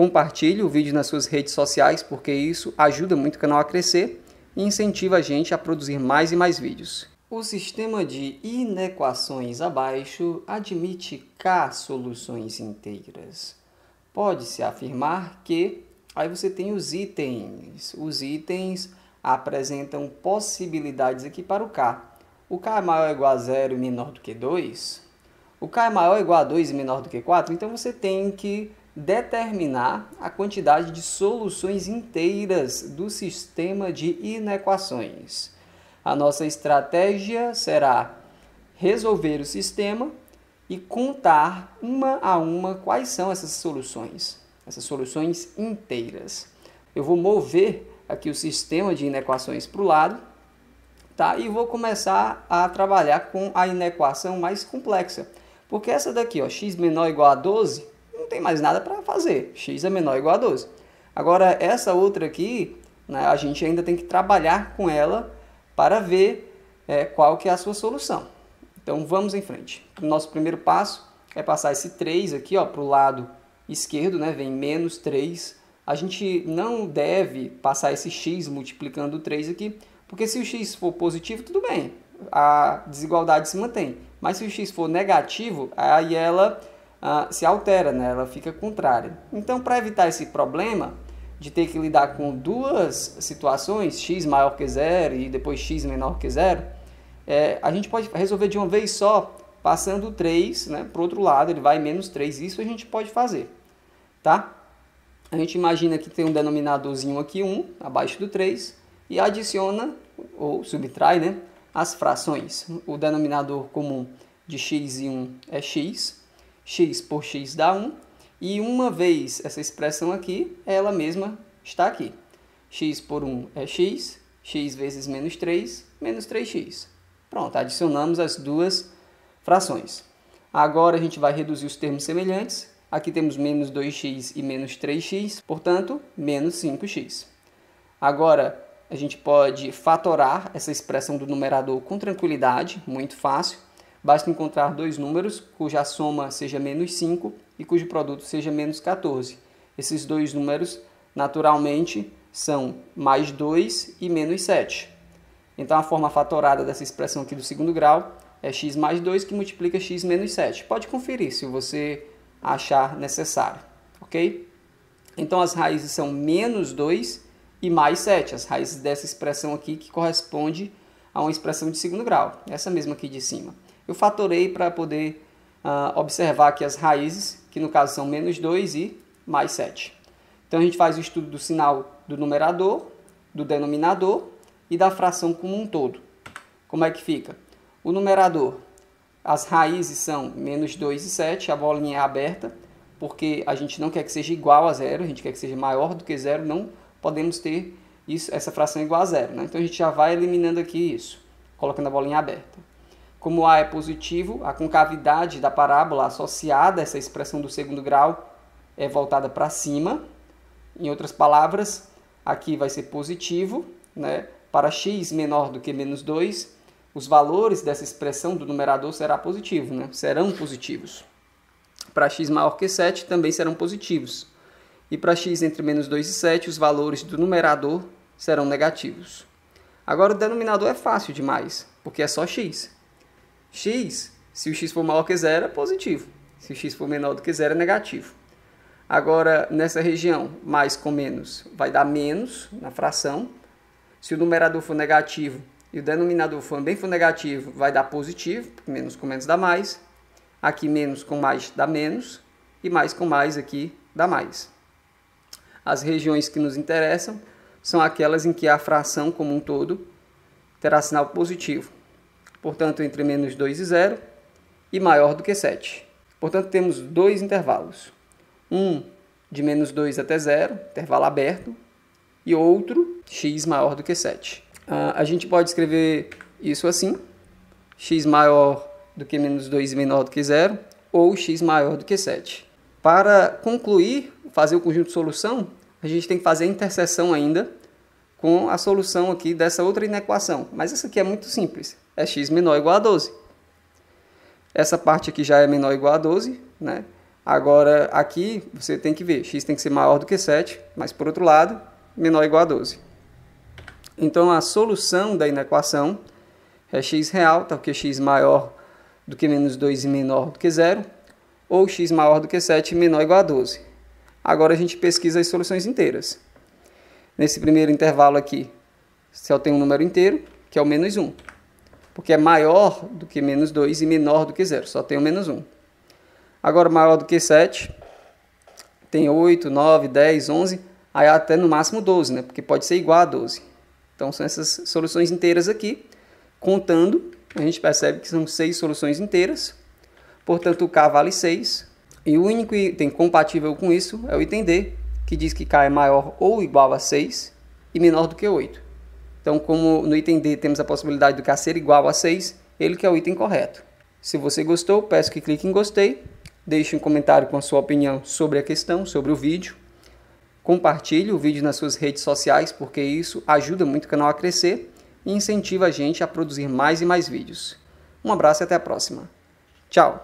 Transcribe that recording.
Compartilhe o vídeo nas suas redes sociais, porque isso ajuda muito o canal a crescer e incentiva a gente a produzir mais e mais vídeos. O sistema de inequações abaixo admite K soluções inteiras. Pode-se afirmar que aí você tem os itens. Os itens apresentam possibilidades aqui para o K. O K é maior ou igual a 0 e menor do que 2. O K é maior ou igual a 2 e menor do que 4. Então você tem que determinar a quantidade de soluções inteiras do sistema de inequações. A nossa estratégia será resolver o sistema e contar uma a uma quais são essas soluções, essas soluções inteiras. Eu vou mover aqui o sistema de inequações para o lado tá? e vou começar a trabalhar com a inequação mais complexa. Porque essa daqui, ó, x menor ou igual a 12, tem mais nada para fazer. X é menor ou igual a 12. Agora, essa outra aqui, né, a gente ainda tem que trabalhar com ela para ver é, qual que é a sua solução. Então, vamos em frente. O nosso primeiro passo é passar esse 3 aqui para o lado esquerdo, né, vem menos 3. A gente não deve passar esse x multiplicando o 3 aqui, porque se o x for positivo, tudo bem, a desigualdade se mantém. Mas se o x for negativo, aí ela ah, se altera, né? ela fica contrária. Então, para evitar esse problema de ter que lidar com duas situações, x maior que zero e depois x menor que zero, é, a gente pode resolver de uma vez só, passando 3 né, para o outro lado, ele vai menos 3, isso a gente pode fazer. Tá? A gente imagina que tem um denominadorzinho aqui, 1, abaixo do 3, e adiciona, ou subtrai, né, as frações. O denominador comum de x e 1 é x, x por x dá 1, e uma vez essa expressão aqui, ela mesma está aqui. x por 1 é x, x vezes menos 3, menos 3x. Pronto, adicionamos as duas frações. Agora a gente vai reduzir os termos semelhantes. Aqui temos menos 2x e menos 3x, portanto, menos 5x. Agora, a gente pode fatorar essa expressão do numerador com tranquilidade, muito fácil basta encontrar dois números cuja soma seja menos 5 e cujo produto seja menos 14. Esses dois números, naturalmente, são mais 2 e menos 7. Então, a forma fatorada dessa expressão aqui do segundo grau é x mais 2 que multiplica x menos 7. Pode conferir se você achar necessário, ok? Então, as raízes são menos 2 e mais 7, as raízes dessa expressão aqui que corresponde a uma expressão de segundo grau, essa mesma aqui de cima eu fatorei para poder ah, observar aqui as raízes, que no caso são menos 2 e mais 7. Então a gente faz o estudo do sinal do numerador, do denominador e da fração como um todo. Como é que fica? O numerador, as raízes são menos 2 e 7, a bolinha é aberta, porque a gente não quer que seja igual a zero, a gente quer que seja maior do que zero, não podemos ter isso, essa fração igual a zero. Né? Então a gente já vai eliminando aqui isso, colocando a bolinha aberta. Como A é positivo, a concavidade da parábola associada a essa expressão do segundo grau é voltada para cima. Em outras palavras, aqui vai ser positivo, né? para x menor do que menos 2, os valores dessa expressão do numerador será positivo, né? serão positivos. Para x maior que 7 também serão positivos. E para x entre menos 2 e 7, os valores do numerador serão negativos. Agora o denominador é fácil demais, porque é só x x, se o x for maior que zero, é positivo. Se o x for menor do que zero, é negativo. Agora, nessa região, mais com menos vai dar menos na fração. Se o numerador for negativo e o denominador também for negativo, vai dar positivo, porque menos com menos dá mais. Aqui, menos com mais dá menos. E mais com mais aqui dá mais. As regiões que nos interessam são aquelas em que a fração como um todo terá sinal positivo portanto, entre menos 2 e 0, e maior do que 7. Portanto, temos dois intervalos. Um de menos 2 até 0, intervalo aberto, e outro x maior do que 7. Uh, ah, a gente pode escrever isso assim, x maior do que menos 2 e menor do que 0, ou x maior do que 7. Para concluir, fazer o conjunto de solução, a gente tem que fazer a interseção ainda com a solução aqui dessa outra inequação. Mas essa aqui é muito simples é x menor ou igual a 12. Essa parte aqui já é menor ou igual a 12, né? Agora, aqui, você tem que ver, x tem que ser maior do que 7, mas, por outro lado, menor ou igual a 12. Então, a solução da inequação é x real, tal tá? que x maior do que menos 2 e menor do que 0, ou x maior do que 7 e menor ou igual a 12. Agora, a gente pesquisa as soluções inteiras. Nesse primeiro intervalo aqui, se eu tenho um número inteiro, que é o menos 1 porque é maior do que menos 2 e menor do que 0, só tem o menos 1. Agora, maior do que 7, tem 8, 9, 10, 11, aí até no máximo 12, né? porque pode ser igual a 12. Então, são essas soluções inteiras aqui. Contando, a gente percebe que são 6 soluções inteiras. Portanto, o K vale 6. E o único item compatível com isso é o item D, que diz que K é maior ou igual a 6 e menor do que 8. Então, como no item D temos a possibilidade do k ser igual a 6, ele que é o item correto. Se você gostou, peço que clique em gostei, deixe um comentário com a sua opinião sobre a questão, sobre o vídeo. Compartilhe o vídeo nas suas redes sociais, porque isso ajuda muito o canal a crescer e incentiva a gente a produzir mais e mais vídeos. Um abraço e até a próxima. Tchau!